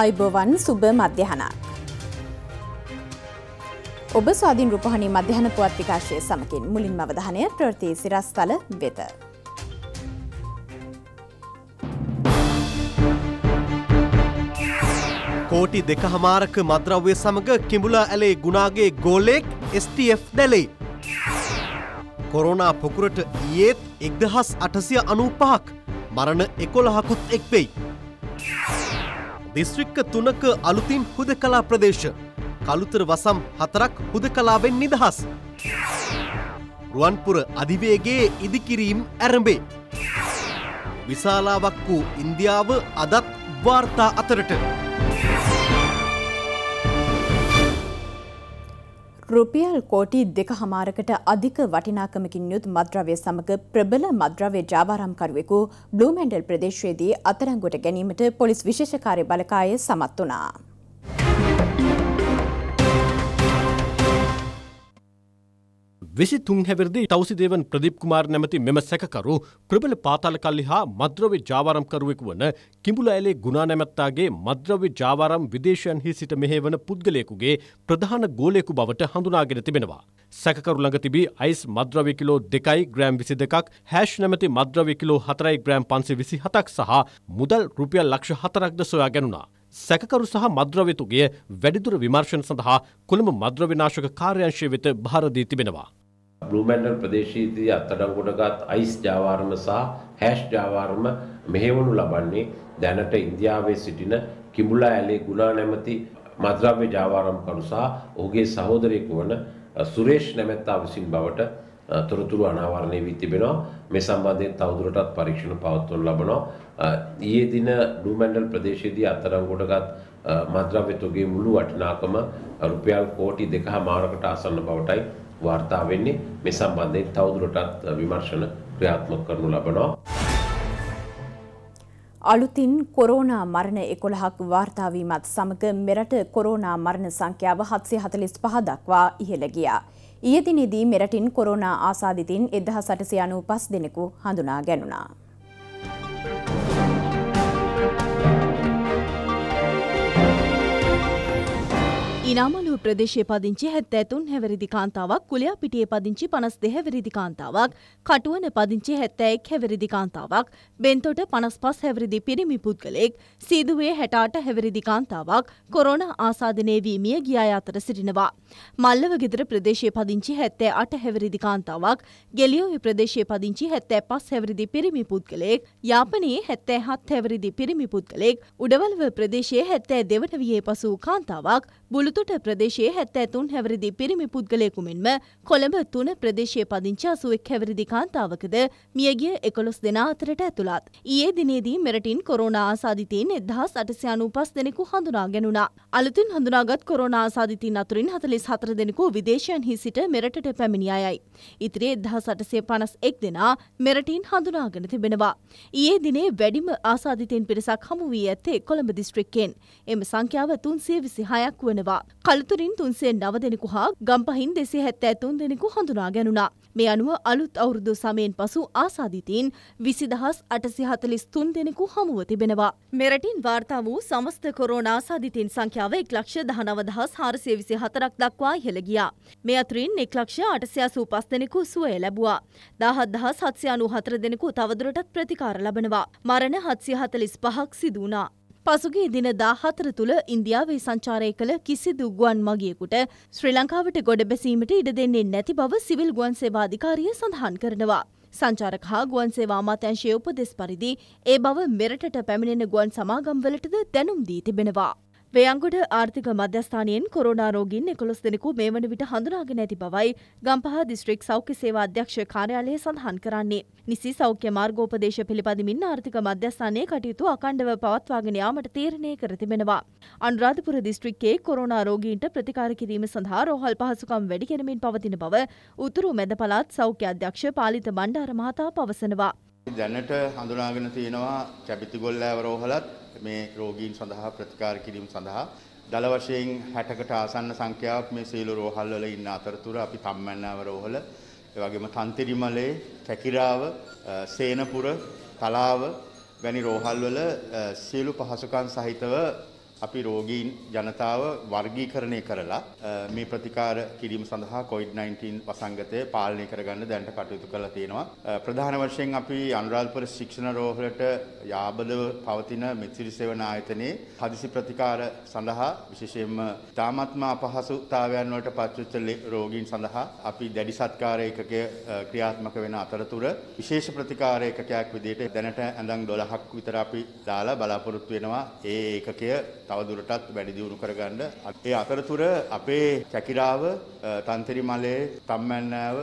අයිබෝවන් සුභ මධ්‍යහනක්. ඔබ ස්වාධීන් රූපහණි මධ්‍යහන පුවත් විකාශය සමකින් මුලින් මවධානය ප්‍රෘතිය සිරස්තල වෙත. කෝටි දෙක හමාරක මද්‍රව්‍ය සමඟ කිඹුල ඇලේ ගුණාගේ ගෝලෙක් STF දැලේ. කොරෝනා පොකුරට ඒත් එක්දහස් අටසිය අනූපහක් මරණ එකොළහකුත් එක්වෙයි. දිස්ත්‍රික්ක තුනක අලුතින් හුදකලා ප්‍රදේශ. කළුතර වසම් හතරක් හුදකලාවෙන් නිදහස්. රුවන්පුර අධිවේගේ ඉදිකිරීම් ඇරඹේ. විශාලාවක් වූ ඉන්දියාව අදත් වාර්තා අතරට. රුපියල් කෝටි දෙක හමාරකට අධික වටිනාකමකින් යුත් මද්‍රව්‍ය සමග ප්‍රබල මද්‍රව්‍ය ජාවාරම්කරුවෙකු බ්ලූමැන්ඩල් ප්‍රදේශයේදී අතරංගුවට ගැනීමට පොලිස් විශේෂකාරය බලකාය සමත් වනා. විසිතුන් හැවිරදි තවසිදේවන් ප්‍රදීප් කුමාර් නැමති මෙම සැකකරු ප්‍රබල පාතාල කල්ලි හා මද්‍රව්‍ය ජාවාරම්කරුවෙකු වන කිඹුල ඇලේ ගුණා නැමැත්තාගේ මද්‍රව්‍ය ජාවාරම් විදේශයන්හි සිට මෙහෙවන පුද්ගලයෙකුගේ ප්‍රධාන ගෝලයෙකු බවට හඳුනාගෙන තිබෙනවා. සැකකරු ළඟ තිබී අයිස් මද්‍රව්‍ය කිලෝ දෙකයි ග්‍රෑම් විසි දෙකක් හැෂ් නැමති මද්‍රව්‍ය කිලෝ හතරයි ග්‍රෑම් පන්සේ විසි හතක් සහ මුදල් රුපියල් ලක්ෂ හතරක්ද සොයා ගැනුණා. සැකකරු සහ මද්‍රව්‍යතුගේ වැඩිදුර විමර්ශන සඳහා කොළඹ මද්‍රවිනාශක කාර්යංශය වෙත භාරදී තිබෙනවා. බ්ලූමැන්ඩල් ප්‍රදේශයේදී අත්අඩංගුවට අයිස් ජාවාරම සහ හැෂ් ජාවාරම මෙහෙවනු ලබන්නේ දැනට ඉන්දියාවේ සිටින කිඹුලා ඇලේ ගුණා නැමැති මද්‍රව්‍ය ජාවාරම්කරු සහ ඔහුගේ සහෝදරයෙකු වන සුරේෂ් නැමැත්තා විසින් බවට තොරතුරු අනාවරණය වී තිබෙනවා මේ සම්බන්ධයෙන් තවදුරටත් පරීක්ෂණ පවත්වනු ලබනවා ඊයේ දින ඩූමැන්ඩල් ප්‍රදේශයේදී අත්අඩංගුවටගත් මද්‍රව්‍ය තොගේ මුළු වටිනාකම රුපියල් කෝටි 2.5 මාරකට ආසන්න බවටයි වාර්තා වෙන්නේ මේ සම්බන්ධයෙන් තවදුරටත් විමර්ශන ක්‍රියාත්මක කරනු ලබනවා. අලුතින් කොරෝනා මරණ එකොළහක් වාර්තාාවීමත් සමග මෙරට කොරෝනා මරණ සංඛ්‍යාව හත්සේ හතලිස් පහ දක්වා ඉහළ ගියා. ඊයදිනෙදී මෙරටින් කොරෝනා ආසාධිතින් එදහ සටසයනු පස් දෙනෙකු හඳුනා ගැනුණා. ඉනාමලු ප්‍රදේශය පදිංචි හැත්තෑතුන් හැවරිදි කාන්තාවක් කුලයා පිටිය පදිංචි පනස් දෙහැවරිදි කාන්තාවක් කටුවන පදිංචි හැත්තෑෙක් හැවරිදි කාන්තාවක් බෙන්තොට පනස් පස් හැවරිදි පිරිමි පුද්ගලෙක් සීදුවේ හැටාට හැවරිදි කාන්තාවක් කොරෝණ ආසාධනය වීමිය ගියා අතර සිටිනවා. මල්ලව ගෙදර ප්‍රදේශය පදිංචි හැත්තෑ අට හැවරිදි කාන්තාවක් ගෙලියෝහි ප්‍රදේශය පදිංචි හැත්තෑ පස් හැවරිදි පිරිමි පුද්ගලෙක් යාපනයේ හැත්තෑ හත් හැවරිදි පිරිමි පුද්ගලෙක් උඩවල්ව ප්‍රදේශයේ හැත්තෑ දෙවන වයේ පසූ කාන්තාවක් බුළුතුට ප්‍රදේශයේ හැත්ත ඇතුන් හැවරදි පිරිමි පුද්ගලයකු මෙන්ම කොළඹ තුන ප්‍රදේශයේ පදිංචි අසුවෙක් හැවරදි කාන්තාවකද මියගිය එකොළොස් දෙනා අතරට ඇතුළත්. ඊයේ දිනේදී මෙරටින් කොරෝනා ආසාධිතීන් එදහස් අටසය අනූපස් දෙනෙකු හඳුනා ගැනුණා. අලුතින් හඳුනාගත් කොරෝනා ආසාධිතීන් අතුරින් හතලිස් හතර දෙනෙකු විදේශයන්හි සිට මෙරටට පැමිණි අයයි. ඉතිරි එදහස් අටසය පනස් එක් දෙනා මෙරටින් හඳුනාගෙන තිබෙනවා. ඊයේ දිනේ වැඩිම ආසාධිතීන් පිරිසක් හමු වී ඇත්තේ කොළඹ දිස්ත්‍රික්කෙන්. එම සංඛ්‍යාව තුන්සිය විසිහයක් වන වෙනවා. කලතුරින් තුන්සේ නව දෙනෙකු හා ගම්පහින් දෙසේ හැත්ත ඇතුන් දෙනෙකු හඳුනා ගැනුණා. මේ අනුව අලුත් අවුරුදු සමයෙන් පසු ආසාධිතීන් විසිදහස් අටසි හතලිස් තුන් දෙනෙකු හමුව තිබෙනවා. මෙරටින් වාර්තා වූ සමස්ත කොරෝනාසාධිතීන් සංඛ්‍යාව එක් ලක්ෂ දහනවදහස් හාරසිය විසි හතරක් දක්වා ඉහළ ගියා. මේ අතුරින් එක් ලක්ෂ අටසියාසූ පස් දෙනෙකු සුවය ලැබුවා. දහත් දහස් හත්සිය අනු හතර දෙනෙකු තවදුරටත් ප්‍රතිකාර ලබනවා. මරණ හත්සිය හතලිස් පහක් සිදුවනා. පසුගේ දින 14 තුල ඉන්දියාවේ සංචාරය කළ කිසිදු ගුවන් මගියෙකුට ශ්‍රී ලංකාවට ගොඩ බැසීමට ඉඩ දෙන්නේ නැති බව සිවිල් ගුවන් සේවා අධිකාරිය සඳහන් කරනවා. සංචාරක හා ගුවන් සේවා අමාත්‍යංශයේ උපදෙස් පරිදි ඒ බව මෙරටට පැමිණෙන ගුවන් සමාගම්වලටද දැනුම් දී තිබෙනවා. වේයන්ගොඩ ආර්ථික මධ්‍යස්ථානයෙන් කොරෝනා රෝගීන් එකොළොස් දෙනෙකු මේ වන විට හඳුනාගෙන ඇති බවයි ගම්පහ දිස්ත්‍රික් සෞඛ්‍ය සේවා අධ්‍යක්ෂ කාර්යාලය සඳහන් කරන්නේ. නිසි සෞඛ්‍ය මාර්ගෝපදේශ පිළිපදිමින් ආර්ථික මධ්‍යස්ථානයේ කටයුතු අකණ්ඩව පවත්වාගෙන යාමට තීරණය කර තිබෙනවා. අනුරාධපුර දිස්ත්‍රික්කයේ කොරෝනා රෝගීන්ට ප්‍රතිකාර කිරීම සඳහා රෝහල් පහසුකම් වැඩි කරමින් පවතින බව උතුරු මැද පළාත් සෞඛ්‍ය අධ්‍යක්ෂ පාලිත බණ්ඩාර මහතා පවසනවා. දැනට හඳුනාගෙන තියෙනවා කැපිතිගොල්ලෑව රෝහලත් මේ රෝගීන් සඳහා ප්‍රතිකාර කිරීම සඳහා දල වශයෙන් 60කට ආසන්න සංඛ්‍යාවක් මේ සීල රෝහල් වල ඉන්න අතරතුර අපි තම්මැන්නාව රෝහල ඒ වගේම තන්තිරිමලේ කැකිරාව සේනපුර තලාව වැනි රෝහල් වල සීළු පහසුකම් සහිතව අපි රෝගීන් ජනතාව වර්ගීකරණය කරලා මේ ප්‍රතිකාර කිරීම සඳහා COVID-19 වසංගතය පාලනය කරගන්න දැනට කටයුතු කරලා තියෙනවා. ප්‍රධාන වශයෙන් අපි අනුරාධපුර ශික්ෂණ රෝහලට යාබදව පවතින මෙත්සිරි සේවන ආයතනයේ හදිසි ප්‍රතිකාර සඳහා විශේෂයෙන්ම තාමත්ම අපහසුතාවයන් වලට පත්වෙච්ච රෝගීන් සඳහා අපි දැඩි සත්කාර ඒකකය ක්‍රියාත්මක වෙන අතරතුර විශේෂ ප්‍රතිකාර ඒකකයක් විදිහට දැනට ඇඳන් 12ක් විතර අපි දාලා බලාපොරොත්තු වෙනවා. ඒ ඒකකය තවදුරටත් වැඩි දියුණු කරගන්න. ඒ අතරතුර අපේ කැකිරාව, තන්තරි මලේ, තම්මැන්නෑව,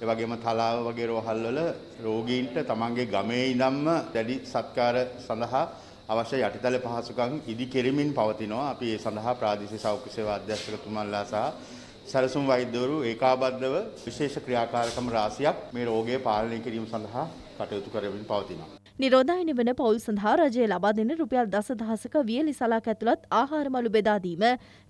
ඒ වගේම තලාව වගේ රෝහල්වල රෝගීන්ට තමන්ගේ ගමේ ඉඳන්ම දැඩි සත්කාර සඳහා අවශ්‍ය යටිතල පහසුකම් ඉදි කෙරෙමින් පවතිනවා. අපි ඒ සඳහා ප්‍රාදේශීය සෞඛ්‍ය සේවා අධ්‍යක්ෂකතුමන්ලා සහ සැලසුම් වෛද්‍යවරු ඒකාබද්ධව විශේෂ ක්‍රියාකාරකම් රාශියක් මේ රෝගය පාලනය කිරීම සඳහා කටයුතු කරමින් පවතිනවා. නිරෝධායන වන පවුල් සඳහා රජය ලබා දෙන රුපියල් දස දහසක වියලි සලාක ඇතුළත් ආහාරමලු බෙදාදීම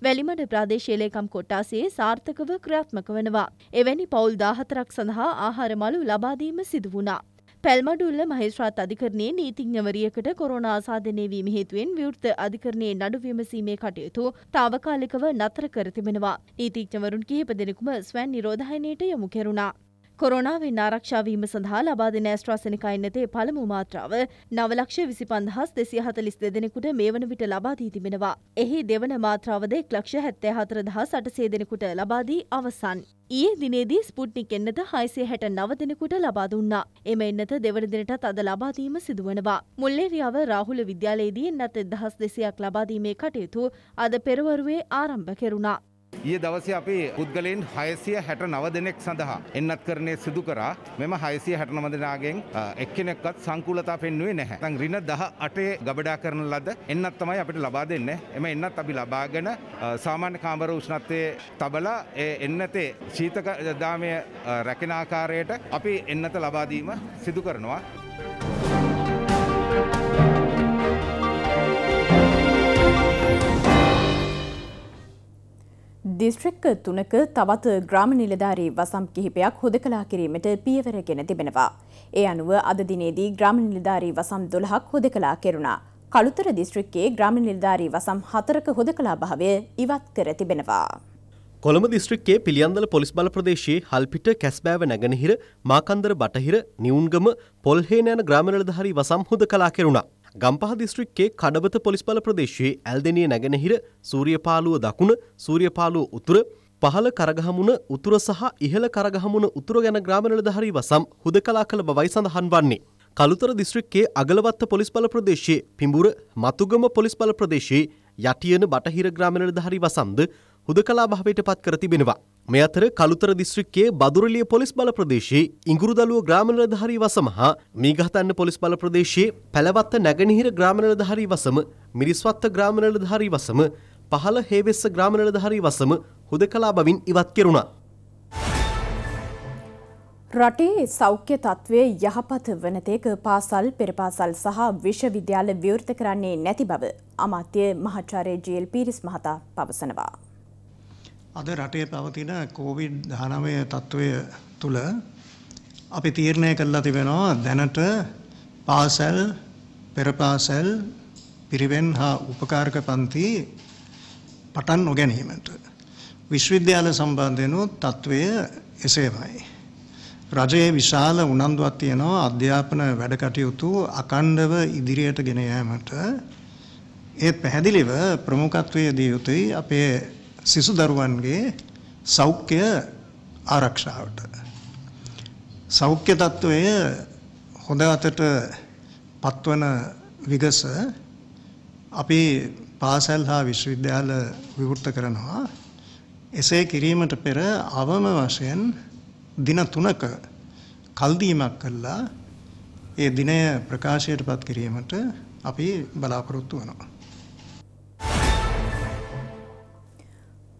වැලිමඩ ප්‍රාදේශීලේකම් කොට්ටාසේ සාර්ථකව ක්‍රියාත්මක වනවා. එවැනි පවුල් දාහතරක් සඳහා ආහාරමලු ලබාදීම සිදු වුණා. පැල්මඩුල්ල මහේස්ත්‍රාත් අධිකරණයේ නීතිඥවරියකට කොරෝනා ආසාදනය වීම හේතුවෙන් විවෘත අධිකරණයේ නඩු විමසීමේ කටයුතු తాවකාලිකව නතර කර තිබෙනවා. නීතිඥවරුන් කිහිප දෙනෙකුම ස්වයන් නිරෝධායනයට යොමු කෙරුණා. කොරෝනාවෙන් ආරක්ෂාවීම සඳහා ලබාදෙන ඇස්ට්‍රාසනිකා එන්නතේ පළමු මාත්‍රාව නවලක්ෂ විසි පන්දහස් දෙසිය හතලිස් දෙදෙනෙකුට මේ වන විට ලබාදී තිබෙනවා. එහි දෙවන මාත්‍රාවද එක් ලක්ෂ හැත්තේ හතර දහස් අටසේ දෙනෙකුට ලබාදී අවසන්. ඊයේ දිනේදී ස්පුට්නික් එන්නත හයිසේ හැට නව දෙනෙකුට ලබා දුන්නා. එම එන්නත දෙවන දිනටත් අද ලබාදීම සිදුවනවා. මුල්ලේරියාව රාහුල විද්‍යාලයේදී එන්නත් දහස් දෙසයක් ලබාදීමේ කටයුතු අද පෙරවරුවේ ආරම්භ කෙරුණා. ඊයේ දවසේ අපි පුද්ගලයන් 669 දෙනෙක් සඳහා එන්නත්කරණය සිදු කරා. මෙම 669 දෙනාගෙන් එක්කෙනෙක්වත් සංකූලතා පෙන්වුවේ නැහැ. නැත්නම් ඍණ 18 ගබඩා කරන ලද එන්නත් තමයි අපිට ලබා දෙන්නේ. එම එන්නත් අපි ලබාගෙන සාමාන්‍ය කාමර උෂ්ණත්වයේ තබලා ඒ එන්නතේ ශීතක දාමය රැකෙන ආකාරයට අපි එන්නත ලබා දීම සිදු කරනවා. දිස්ත්‍රික්ක තුනක තවත් ග්‍රාම නිලධාරී වසම් කිහිපයක් හොදකලා කිරීමට පියවර ගෙන තිබෙනවා. ඒ අනුව අද දිනේදී ග්‍රාම නිලධාරී වසම් 12ක් හොදකලා කෙරුණා. කළුතර දිස්ත්‍රික්කයේ ග්‍රාම නිලධාරී වසම් 4ක හොදකලා භාවය ඉවත් කර තිබෙනවා. කොළඹ දිස්ත්‍රික්කයේ පිළියන්දල පොලිස් බල ප්‍රදේශයේ හල්පිට කැස්බෑව නැගෙනහිර මාකන්දර බටහිර නිවුන්ගම පොල්හේන යන ග්‍රාම නිලධාරී වසම් හොදකලා කෙරුණා. ගම්පහ දිස්ත්‍රික්කේ කඩබත පොලිස්බල ප්‍රදේශයේ ඇල්දෙනිය නැගෙනහිර සූරියපාලුව දකුණ සූරියපාලුව උතුර පහළ කරගහමුණ උතුර සහ ඉහළ කරගහමුණ උතුර ගැන ග්‍රාම නිලධාරී වසම් හුදකලා කළ බවයි සඳහන් වන්නේ. කළුතර දිස්ත්‍රික්කයේ අගලවත්ත පොලිස්බල ප්‍රදේශයේ පිඹුර මතුගම පොලිස්බල ප්‍රදේශයේ යටියන බටහිර ග්‍රාම නිලධාරී වසම්ද හුදකලා භාවයට පත් කර තිබෙනවා. මේ අතර කළුතර දිස්ත්‍රික්කයේ බදුරලිය පොලිස් බල ප්‍රදේශයේ ඉඟුරුදළුව ග්‍රාම නිලධාරී වසම හා මීගහතන්න පොලිස් බල ප්‍රදේශයේ පැලවත්ත නැගෙනහිර ග්‍රාම නිලධාරී වසම මිරිස්වත්ත ග්‍රාම නිලධාරී වසම පහළ හේවෙස්ස ග්‍රාම නිලධාරී වසම හුදකලා බවින් ඉවත් කෙරුණා. රටේ සෞඛ්‍ය තත්ත්වය යහපත් වනතේක පාසල් පෙරපාසල් සහ විශ්වවිද්‍යාල විවෘත කරන්නේ නැති බව අමාත්‍ය මහාචාර්ය ජීල් පීරිස් මහතා පවසනවා. අද රටේ පැවතින කෝවිඩ් 19 තත්ත්වය තුල අපි තීරණය කළා තිබෙනවා දැනට පාසල් පෙරපාසල් පිරිවෙන් හා උපකාරක පන්ති පටන් නොගැනීමට විශ්වවිද්‍යාල සම්බන්ධයෙන් තත්ත්වය එසේමයි රජයේ විශාල උනන්දුවක් තියෙනවා අධ්‍යාපන වැඩකටයුතු අකණ්ඩව ඉදිරියට ගෙන යාමට ඒ පැහැදිලිව ප්‍රමුඛත්වයේ දිය යුතුයි අපේ සිසු දරුවන්ගේ සෞඛ්‍ය ආරක්ෂාවට සෞඛ්‍ය తত্ত্বය හොඳ අතට පත්වන විගස අපේ පාසල් හා විශ්වවිද්‍යාල විවෘත කරනවා එසේ කිරීමට පෙර අවම වශයෙන් දින 3ක කල්දීමක් කළා ඒ දිනය ප්‍රකාශයටපත් කිරීමට අපි බලාපොරොත්තු වෙනවා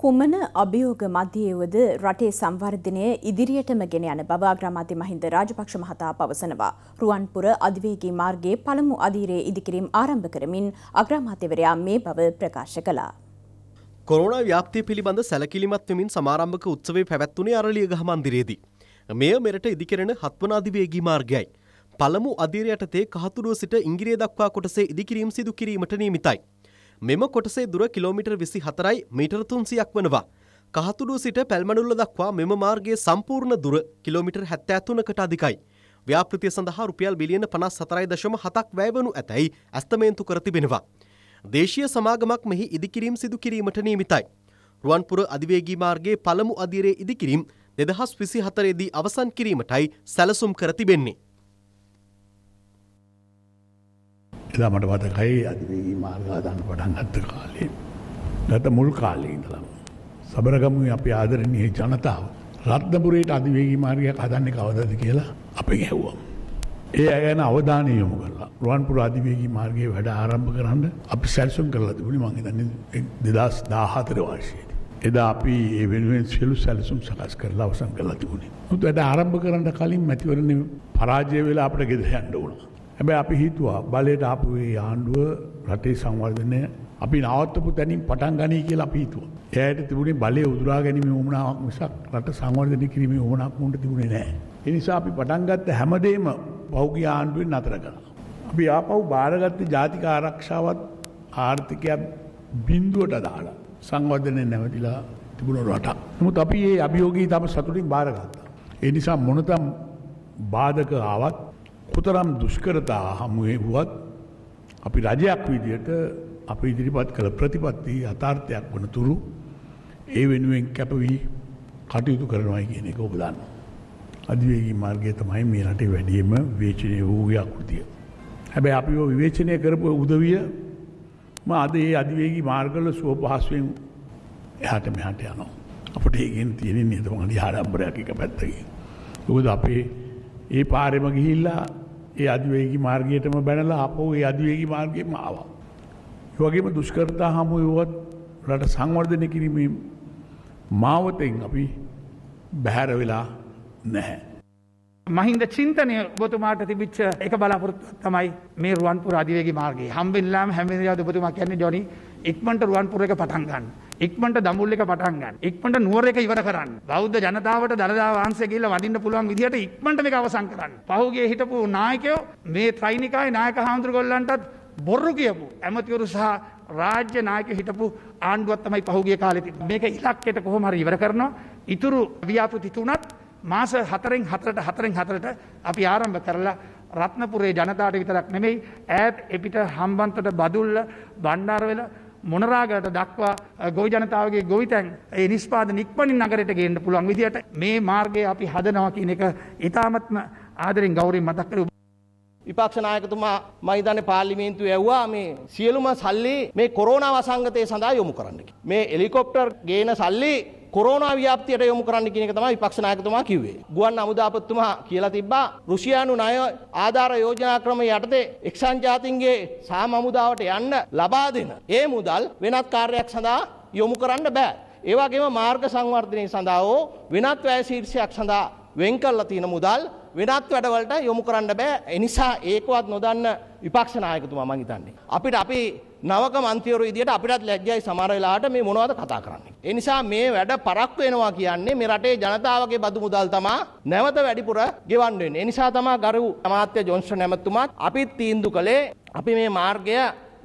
කුමන අභියෝග මධ්‍යයේවද රටේ සංවර්ධනය ඉදිරියටම ගෙන යන බව අග්‍රාමාත්‍ය මහින්ද රාජපක්ෂ මහතා පවසනවා. රුවන්පුර අධිවේගී මාර්ගයේ පළමු අධීරයේ ඉදිකිරීම් ආරම්භ කරමින් අග්‍රාමාත්‍යවරයා මේ බව ප්‍රකාශ කළා. කොරෝනා ව්‍යාප්තිය පිළිබඳ සැලකිලිමත් වෙමින් සමාරම්භක උත්සවය පැවැත්වුණේ අරලියගහ මන්දිරයේදී. මෙය මෙරට ඉදිකරන හත්වන අධිවේගී මාර්ගයයි. පළමු අධීරයටතේ කහතුරුව සිට ඉංගිරිය දක්වා කොටසේ ඉදිකිරීම් සිදු කිරීමට නියමිතයි. මෙම කොටසේ දුර කිලෝමීටර් 24යි මීටර් 300ක් වනවා. කහතුඩුව සිට පැල්මනුල්ල දක්වා මෙම මාර්ගයේ සම්පූර්ණ දුර කිලෝමීටර් 73කට අධිකයි. ව්‍යාපෘතිය සඳහා රුපියල් බිලියන 54.7ක් වැයවනු ඇතැයි ඇස්තමේන්තු කර තිබෙනවා. දේශීය සමාගමක් මෙහි ඉදිකිරීම් සිදු කිරීමට නියමිතයි. රුවන්පුර අධිවේගී මාර්ගයේ පළමු අදියරේ ඉදිකිරීම් 2024 දී අවසන් කිරීමටයි සැලසුම් කර තිබෙන්නේ. එදා මට මතකයි අදී මාර්ගාදන්න පටන් ගත්ත කාලේ. ගත මුල් කාලේ ඉඳලා. සබරගමුවේ අපි ආදරණීය ජනතාව රත්නපුරේට අධිවේගී මාර්ගයක් හදන්නේ කවදද කියලා අපි ගැහුවා. ඒ අය ගැන අවධානය යොමු කරලා රුවන්පුර අධිවේගී මාර්ගයේ වැඩ ආරම්භ කරන්න අපි සැලසුම් කරලා තිබුණේ මං හිතන්නේ 2014 වර්ෂයේදී. එදා අපි ඒ වෙනුවෙන් සියලු සැලසුම් සකස් කරලා අවසන් කරලා තිබුණේ. මුත් වැඩ ආරම්භ කරන්න කලින් මැතිවරණ පරාජය වෙලා අපිට ගෙදර යන්න ඕනවා. හැබැ අපි හිතුවා බලයට ආපුේ ආණ්ඩුව රටේ සංවර්ධනය අපි නවත්තපු තැනින් පටන් ගනී කියලා පිහිතුව. එයට තිබුණේ බලය උදුරා ගැනීම උමනාවක් මිසක් රට සංවර්ධනය කිරීම උමනක් මුන්ට තිබුණේ නෑ. එනිසා අපි පටන්ගත්ත හැමදේම පෞගගේ ආණ්ඩුවෙන් අතර කර. අපි ආපව් භාරගත්ත ජාතික ආරක්ෂාවත් ආර්ථිකයක් බින්දුවට දාලා සංවර්ධනය නැවතිලා තිබුණ රට. නමුත් අපි ඒ අභියෝගී තම සතුටින් භාරගත්තා. එනිසා මොනතම් බාධක ආවත් කොතරම් දුෂ්කරතා හමුවේ වුවත් අපි රජයක් විදියට අප ඉදිරිපත් කළ ප්‍රතිපත්ති අතාර්ථයක් වන තුරු ඒ වෙනුවෙන් කැපවී කටයුතු කරනවායි කියන එක ඔබලන්න. අධිවේගී මාර්ගය තමයි මේ රටේ වැඩියම වේචනය වූගේ අකෘතිය. හැබැයි අපි විවේචනය කරපු උදවිය ම අද ඒ අධිවේගී මාර්ගල සුව පහසුවෙන් එහට මෙහට යනවා. අපට ඒගෙන් තියෙන නිතමට හාරම්බරයක් එක පැත්තගේ. ඔකද අපේ ඒ පාරෙම ගිහිල්ලා ඒ අධවේගි මාර්ගයටම බැනලා අපෝ ඒ අධවේගි මාර්ගයම ආවා. වගේම දුෂ්කරතා හමුුවත් රට සංවර්ධනය කිරීම මාවතෙන් අපි බැහැර වෙලා නැහැ. මහින්ද චින්තනය ඔබතුමාට තිබිච්ච එක බලාපොරොත්තු තමයි මේ රුවන්පුර අධිවේගී මාර්ගයේ. හම්බෙන්ලාම හැම වෙලාවෙම ඔබතුමා කියන්නේ ජොනි ඉක්මනට රුවන්පුර එක පටන් ගන්න. ඉක්මනට දඹුල්ල එක පටන් ගන්න. ඉක්මනට නුවර එක ඉවර කරන්න. බෞද්ධ ජනතාවට දළදා වහන්සේ ගිහිල්ලා වඳින්න පුළුවන් විදිහට ඉක්මනට මේක අවසන් කරන්න. පහුගිය හිටපු නායකයෝ මේ ත්‍රිනිකායේ නායක හාමුදුරුවෝලන්ටත් බොරු කියපු ඇමතිවරු සහ රාජ්‍ය නායක හිටපු ආණ්ඩුවත් තමයි පහුගිය කාලේ මේක ඉලක්කයට කොහොම හරි ඉවර කරනවා. ඉතුරු ව්‍යාපෘති තුනත් මාස හතරෙන් හතරට හතරෙන් හතරට අපි ආරම්භ කරලා රත්නපුරේ ජනතාවට විතරක් නෙමෙයි ඈත් එපිට හම්බන්තොට බදුල්ල බණ්ඩාරවෙල මොනරාගට දක්වා ගොවි ජනතාවගේ ගොවිතැන් ඒ නිස්පාද නික්මනින් නගරයට ගේන්න පුළුවන් විදිහට මේ මාර්ගය අපි හදනවා කියන එක ඉතාමත්ම ආදරෙන් ගෞරවයෙන් මතක් කරලා විපක්ෂනායකතුමා මහිතන පාලිමේන්තු ඇව්වා මේ සියලුම සල්ලි මේ කොරෝනා වසංගතය සඳහා යොමු කරන්න. මේ එලිකොප්ටර් ගේන සල්ලි කොරෝනා ව්‍යාප්තියට යොමු කරන්න කියන එක තමයි විපක්ෂ නායකතුමා කිව්වේ. ගුවන් අමුදාපතිතුමා කියලා තිබ්බා රුසියානු ණය ආධාර යෝජනා ක්‍රම යටතේ එක්සත් ජාතීන්ගේ සාම අමුදාවට යන්න ලබා දෙන ඒ මුදල් වෙනත් කාර්යයක් සඳහා යොමු කරන්න බෑ. ඒ වගේම මාර්ග සංවර්ධනය සඳහා වෙනත් වැය ශීර්ෂයක් සඳහා වෙන් කරලා තියෙන මුදල් වෙනත් වැඩවලට යොමු කරන්න බෑ. එනිසා ඒකවත් නොදන්න විපක්ෂ නායකතුමා මං හිතන්නේ. අපිට අපි නවක මන්තිවරු විදියට අපිටත් ලැජ්ජයි සමහර වෙලාවට මේ මොනවද කතා කරන්නේ. ඒ නිසා මේ වැඩ පරක් වෙනවා කියන්නේ මේ රටේ ජනතාවගේ බදු මුදල් තමා නැවත වැඩිපුර ගෙවන්න වෙන්නේ. ඒ නිසා තමා ගරු අමාත්‍ය ජොන්ස්ටන් ඇමතුමාත් අපිත් තීන්දුව කළේ අපි මේ මාර්ගය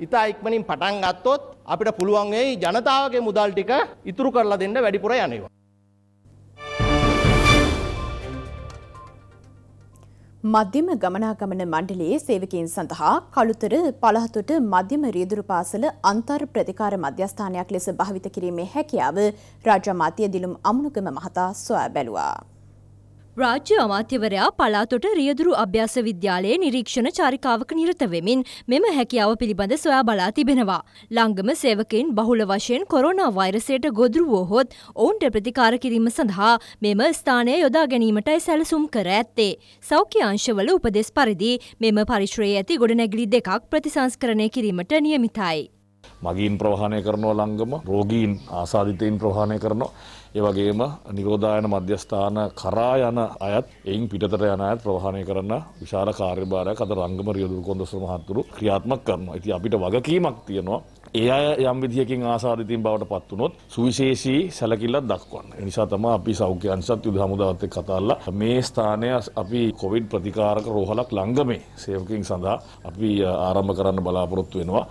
ඉතා ඉක්මනින් පටන් ගත්තොත් අපිට පුළුවන් වෙයි ජනතාවගේ මුදල් ටික ඉතුරු කරලා දෙන්න වැඩිපුර යනවා. මධ්‍යම ගමනාගමන මණ්ඩලයේ සේවකයන් සඳහා කළුතර පළහතුට මධ්‍යම රියදුරු පාසල අන්තර් ප්‍රතිකාර මධ්‍යස්ථානයක් ලෙස භාවිත කිරීමේ හැකියාව රාජ්‍ය මාත්‍ය දිලුම් අමුණුගම මහතා සොයා බැලුවා. රාජ්‍ය අමාත්‍යවරයා පලාතොට රියදුරු අභ්‍යාස විද්‍යාලයේ නිරීක්ෂණ චාරිකාවක නිරත වෙමින් මෙම හැකියාව පිළිබඳ සොයා බලා තිබෙනවා. ලංගම සේවකයින් බහුල වශයෙන් කොරෝනා වෛරසයට ගොදුරු වුවහොත් ඔවුන්ට ප්‍රතිකාර කිරීම සඳහා මෙම ස්ථානය යොදා ගැනීමටයි සැලසුම් කර ඇත්තේ. සෞඛ්‍ය අංශවල උපදෙස් පරිදි මෙම පරිශ්‍රයේ ඇති ගොඩනැගිලි දෙකක් ප්‍රතිසංස්කරණය කිරීමට නියමිතයි. මගීන් ප්‍රවාහණය කරනවා ලංගම රෝගීන් ආසාධිතයින් ප්‍රවාහණය කරනවා. ඒ වගේම නිරෝධායන මධ්‍යස්ථාන කරා යන අයත් එයින් පිටතට යන අයත් ප්‍රවාහණය කරන විශාල කාර්යභාරයක් අද රංගම රියදුරු කොන්දොස්තර මහතුරු ක්‍රියාත්මක කරනවා. ඉතින් අපිට වගකීමක් තියෙනවා ඒ අය යම් විදිහකින් ආසාධිතින් බවට පත්වනොත් සුවිශේෂී සැලකිල්ලක් දක්වන්න. නිසා තම අපි සෞඛ්‍ය අංශත් යුද හමුදාවත් එක්ක කතාල්ලා මේ ස්ථානය අපි කොවිඩ් ප්‍රතිකාරක රෝහලක් ළඟමේ සේවකින් සඳහා අපි ආරම්භ කරන්න බලාපොරොත්තු වෙනවා.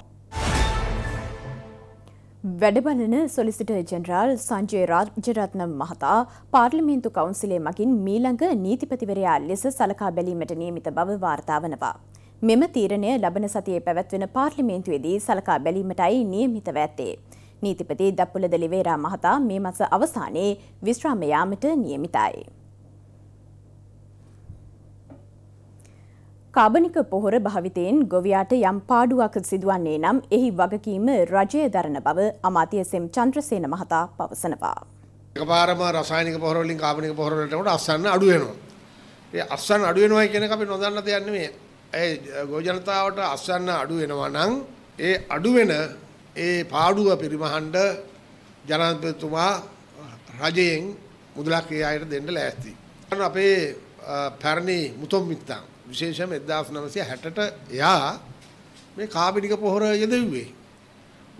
වැඩබලන සොලිසිට ජෙනරාල් සංජය රාජරත්න මහතා පාර්ලිමේන්තු කවුන්සිලේ මගින් මීළඟ නීතිපතිවරයා ලෙස සලකා බැලීමට නියමිත බව වාර්තාවනවා. මෙම තීරණය ලබන සතියේ පැවැත්වෙන පාර්ලිමේන්තුවේදී සලකා බැලීමටයි නියමිතව ඇත්තේ. නීතිපති දප්පුලද ලිවේරා මහතා මේ මස අවසානයේ විශ්‍රාම යාමට නියමිතයි. කාබනික පොහොර භාවිතයෙන් ගොවියාට යම් පාඩුවක් සිදුවන්නේ නම් එහි වගකීම රජය දරන බව අමාත්‍ය සෙම් චන්ද්‍රසේන මහතා පවසනවා. එකපාරම රසායනික පොහොර වලින් කාබනික පොහොර වලට උඩ අස්සන්න අඩු වෙනවා. ඒ අස්සන්න අඩු වෙනවා කියන එක අපි නොදන්න දෙයක් නෙමෙයි. ඒ ගොවිජනතාවට අස්සන්න අඩු වෙනවා නම් ඒ අඩු වෙන ඒ පාඩුව පරිමහඬ ජනාධිපතිතුමා රජයෙන් මුදලක් ඒ අයට දෙන්න ලෑස්ති. අපේ පැරණි මුතුන් මිත්තන් විශේෂයෙන්ම 1960ට එයා මේ කාබනික පොහොර යෙදුවේ.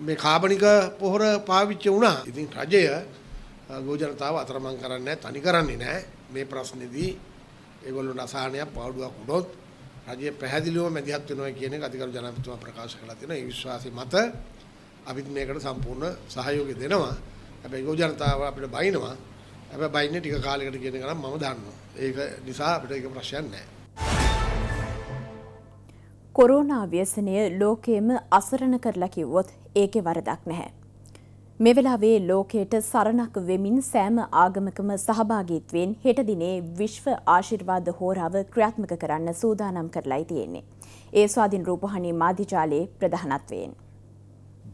මේ කාබනික පොහොර පාවිච්චි වුණා. ඉතින් රජය ගෝජනතාව අතරමං කරන්නේ නැහැ, තනි කරන්නේ නැහැ. මේ ප්‍රශ්නේදී ඒගොල්ලොන්ට අසහනයක් පාඩුවක් වුණොත් රජය පැහැදිලිවම මැදිහත් වෙනවා කියන එක අධිකරු ජනාධිපතිතුමා ප්‍රකාශ කළා තියෙනවා. ඒ විශ්වාසය මත අපිත් මේකට සම්පූර්ණ සහයෝගය දෙනවා. හැබැයි ගෝජනතාව අපිට බයිනවා. හැබැයි බයින්නේ ටික කාලයකට කියන එක නම් මම දන්නවා. ඒක නිසා අපිට ඒක ප්‍රශ්නයක් නැහැ. කොරෝනා ව්‍යසනය ලෝකයේම අසරණ කරලා කිව්වොත් ඒකේ වරදක් නැහැ. මේ වෙලාවේ ලෝකයට සරණක් වෙමින් සෑම ආගමකම සහභාගීත්වයෙන් හෙට දිනේ විශ්ව ආශිර්වාද හෝරාව ක්‍රියාත්මක කරන්න සූදානම් කරලායි තියෙන්නේ. ඒ ස්වාධීන රූපහානි මාධ්‍යජාලයේ ප්‍රධානත්වයෙන්.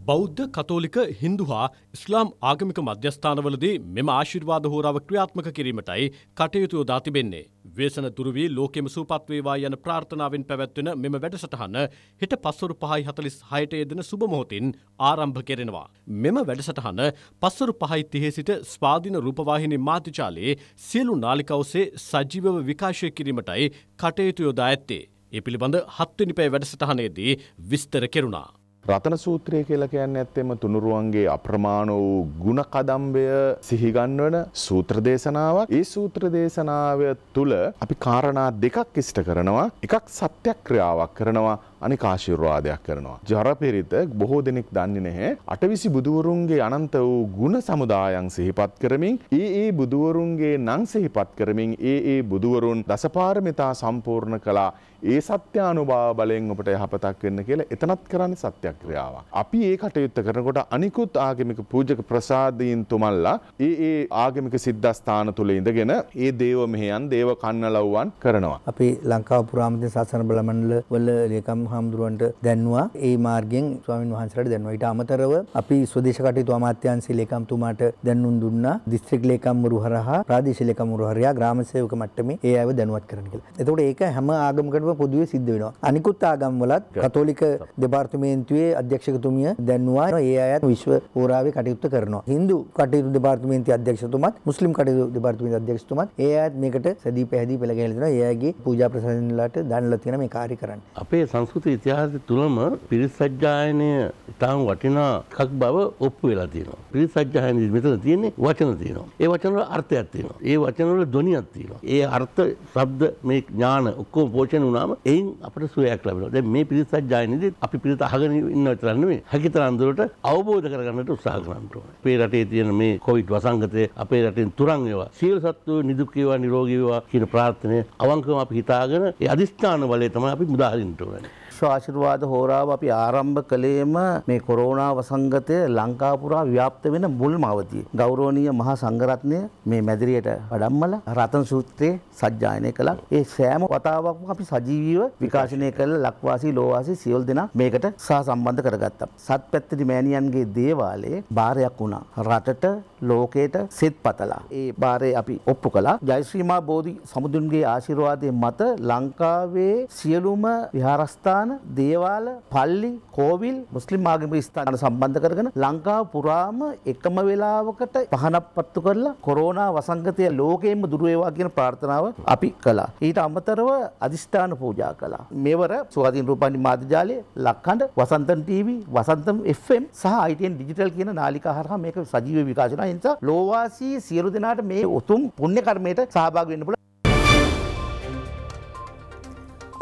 බෞද්ධ කතෝලික හින්දු හා ඉස්ලාම් ආගමික මධ්‍යස්ථානවලදී මෙම ආශිර්වාද හෝරාව ක්‍රියාත්මක කිරීමටයි කටයුතු යොදා තිබෙන්නේ. වේසන දුරුවී ලෝකෙම සූපත් වේවා යන ප්‍රාර්ථනාවෙන් පැවැත්වෙන මෙම වැඩසටහන හෙට පස්වරු 5:46ට යෙදෙන සුබ මොහොතින් ආරම්භ කෙරෙනවා. මෙම වැඩසටහන පස්වරු 5:30 සිට ස්වාධීන රූපවාහිනී මාධ්‍යජාලයේ සියලු නාලිකා ඔස්සේ සජීවව විකාශය කිරීමටයි කටයුතු යොදා ඇත්තේ. ඒ පිළිබඳ හත්වෙනි පැය වැඩසටහනේදී විස්තර කෙරුණා. රතන සූත්‍රය කියලා කියන්නේ ඇත්තෙම තුනුරුවන්ගේ අප්‍රමාණ වූ ಗುಣ කදම්බය සිහිගන්වන සූත්‍ර දේශනාවක්. ඒ සූත්‍ර දේශනාව තුළ අපි කාරණා දෙකක් ඉෂ්ට කරනවා. එකක් සත්‍යක්‍රියාවක් කරනවා. අනික ආශිර්වාදයක් කරනවා. ජරපෙරිත බොහෝ දෙනෙක් දන්නේ නැහැ. අටවිසි බුදුවරුන්ගේ අනන්ත වූ ගුණ සමුදායන් සිහිපත් කරමින් ඒ ඒ බුදුවරුන්ගේ නම් සිහිපත් කරමින් ඒ ඒ බුදුවරුන් දසපාරමිතා සම්පූර්ණ කළා. ඒ සත්‍ය අනුභව බලයෙන් ඔබට යහපතක් වෙන්න කියලා එතනත් කරන්නේ සත්‍යක්‍රියාවක්. අපි ඒ කටයුත්ත කරනකොට අනිකුත් ආගමික පූජක ප්‍රසාදීන් තුමල්ලා ඒ ඒ ආගමික සිද්ධස්ථාන තුල ඉඳගෙන ඒ දේව මෙහෙයන් දේව කන්නලව්වන් කරනවා. අපි ලංකාව පුරාම සසන බලමණ්ඩල වල ලේකම් හාමුදුරුවන්ට දැන්වා ඒ මාර්ගෙන් ස්වාමින් වහන්සේලාට දැන්වා. ඊට අමතරව අපි ස්වදේශ කටයුතු අමාත්‍යාංශයේ ලේකම්තුමාට දැනුම් දුන්නා. දිස්ත්‍රික් ලේකම්වරු හරහා ප්‍රාදේශීය ලේකම්වරු හරහා ග්‍රාම සේවක මට්ටමේ ඒ අයව දැනුවත් කරන්න කියලා. එතකොට ඒක හැම ආගමකටම පොදුවේ සිද්ධ වෙනවා. අනිකුත් ආගම්වලත් කතෝලික දෙපාර්තමේන්තුවේ අධ්‍යක්ෂකතුමිය දැන්වා ඒ අයත් විශ්ව හෝරාවේ කටයුතු කරනවා. හින්දු කටයුතු දෙපාර්තමේන්තු අධ්‍යක්ෂතුමත් මුස්ලිම් කටයුතු දෙපාර්තමේන්තු අධ්‍යක්ෂතුමත් ඒ අයත් මේකට සැදී පැහැදී පෙළ ගැහිලා දෙනවා. ඒ අයගේ පූජා ප්‍රසන්නලට දානලා තියෙන මේ කාර්ය කරන්න. අපේ සංස්කෘතිය සංස්කෘත ඉතිහාසය තුළම පිරිසජ්ජායනය ඉතාම වටිනා කක් බව ඔප්පු වෙලා තියෙනවා. පිරිසජ්ජායන මෙතන තියෙන්නේ වචන තියෙනවා. ඒ වචනවල අර්ථයක් තියෙනවා. ඒ වචනවල ධ්වනියක් තියෙනවා. ඒ අර්ථ ශබ්ද මේ ඥාන ඔක්කොම පෝෂණය වුණාම එයින් අපට සුවයක් ලැබෙනවා. දැන් මේ පිරිසජ්ජායනයේදී අපි පිරිත අහගෙන ඉන්න විතරක් නෙමෙයි. හැකිතරම් දුරට අවබෝධ කරගන්නට උත්සාහ කරන්න ඕනේ. අපේ රටේ තියෙන මේ කොවිඩ් වසංගතය අපේ රටෙන් තුරන් ඒවා. සියලු සත්ත්වෝ නිදුක් වේවා නිරෝගී වේවා කියන ප්‍රාර්ථනය අවංකවම අපි හිතාගෙන ඒ අදිස්ථාන බලය තමයි අපි මුදාහරින්න ඕනේ. ආශිර්වාද හෝරාව අපි ආරම්භ කළේම මේ කොරෝනාව සංගතය ලංකාපුරා ව්‍යාප්ත වෙන මුල්ම අවධිය. ගෞරවනීය මහා සංඝරත්නය මේ මැදිරියට වඩම්මලා රතන සූත්‍රයේ සජ්ජායනය කළා. ඒ සෑම වතාවක්ම අපි සජීවීව විකාශනය කළ ලක්වාසී ලෝවාසී සියලු දෙනා මේකට සහසම්බන්ධ කරගත්තා. සත්පැත්තේ මෑණියන්ගේ දේවාලයේ බාරයක් වුණා. රටට ලෝකයට සෙත් පතලා. ඒ බාරේ අපි ඔප්පු කළා. ජයශ්‍රීමා බෝධි සමුදුන්ගේ ආශිර්වාදයේ මත ලංකාවේ සියලුම විහාරස්ථාන ස්ථාන දේවාල පල්ලි කෝවිල් මුස්ලිම් ආගමික ස්ථාන සම්බන්ධ කරගෙන ලංකාව පුරාම එකම වෙලාවකට පහනක් පත්තු කරලා කොරෝනා වසංගතය ලෝකයෙන්ම දුර වේවා කියන ප්‍රාර්ථනාව අපි කළා. ඊට අමතරව අදිස්ථාන පූජා කළා. මෙවර සුවාදීන් රූපాయని මාධ්‍යාලයේ ලක්කඳ වසන්තම් TV වසන්තම් FM සහ ITN Digital කියන නාලිකා හරහා මේක සජීව විකාශනය. ඒ නිසා ලෝවාසී සියලු දෙනාට මේ උතුම් පුණ්‍ය කර්මයට සහභාගී වෙන්න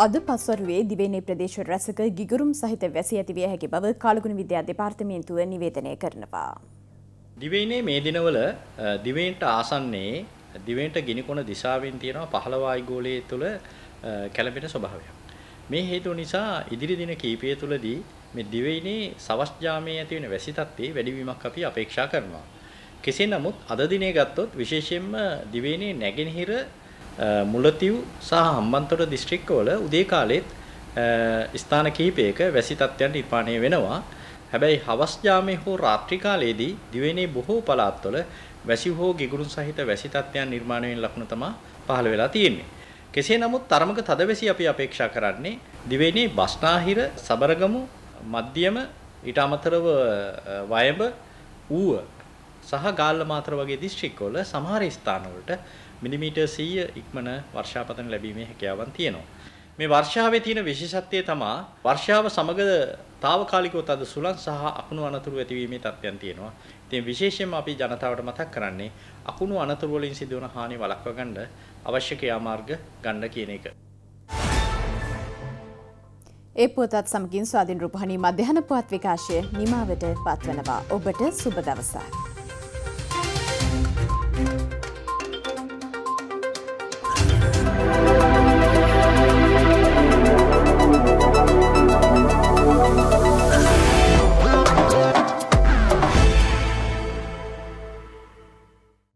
අද පස්වරුවේ දිවේනේ ප්‍රදේශ රැසක ගිගුරුම් සහිත වැසි ඇතිවිය හැකි බව කාලගුණ විද්‍යා දෙපාර්තමේන්තුව නිවේදනය කරනවා. දිවයිනේ මේ දිනවල දිවෙන්ට ආසන්නේ දිවෙන්ට ගිනිකොන දිසාවෙන් තියෙනවා පහළ වායුගෝලයේ තුල කැළඹෙන ස්වභාවයක්. මේ හේතුව නිසා ඉදිරි දින කීපය තුලදී මේ දිවයිනේ සවස් ජාමයේ ඇති වෙන වැසි තත්ත්වේ වැඩිවීමක් අපි අපේක්ෂා කරනවා. කෙසේ නමුත් අද දිනේ ගත්තොත් විශේෂයෙන්ම දිවයිනේ නැගෙනහිර මුලතිව් සහ හම්බන්තොට දිස්ත්‍රික්කවල උදේ කාලෙත් ස්ථාන කිහිපයක වැසි තත්ත්වයන් නිර්මාණය වෙනවා. හැබැයි හවස් යාමයේ හෝ රාත්‍රී කාලයේදී දිවයිනේ බොහෝ පළාත්වල වැසි හෝ ගිගුරුන් සහිත වැසි තත්ත්වයන් නිර්මාණය වෙන ලක්ෂණ තමයි පහළ වෙලා තියෙන්නේ. කෙසේ නමුත් තරමක තදවැසි අපි අපේක්ෂා කරන්නේ දිවයිනේ බස්නාහිර, සබරගමු, මධ්‍යම, ඊට අමතරව වයඹ, ඌව සහ ගාල්ල මාතර වගේ දිස්ත්‍රික්කවල සමහර ස්ථානවලට මිලිමීටර් 100 ඉක්මන වර්ෂාපතන ලැබීමේ හැකියාවන් තියෙනවා. මේ වර්ෂාවේ තියෙන විශේෂත්වය තමා වර්ෂාව සමග తాවකාලිකව තද සුළං සහ අකුණු අනතුරු ඇතිවීමේ තත්ත්වයන් තියෙනවා. ඉතින් විශේෂයෙන්ම අපි ජනතාවට මතක් කරන්නේ අකුණු අනතුරු වලින් සිදුවන හානි වළක්වා ගන්න අවශ්‍ය ක්‍රියාමාර්ග ගන්න කියන එක. ඒ පුවතත් සමගින් ස්වාධීන් රූපහණී මධ්‍යහන පුවත් විකාශය නිමාවට පත්වනවා. ඔබට සුබ දවසක්.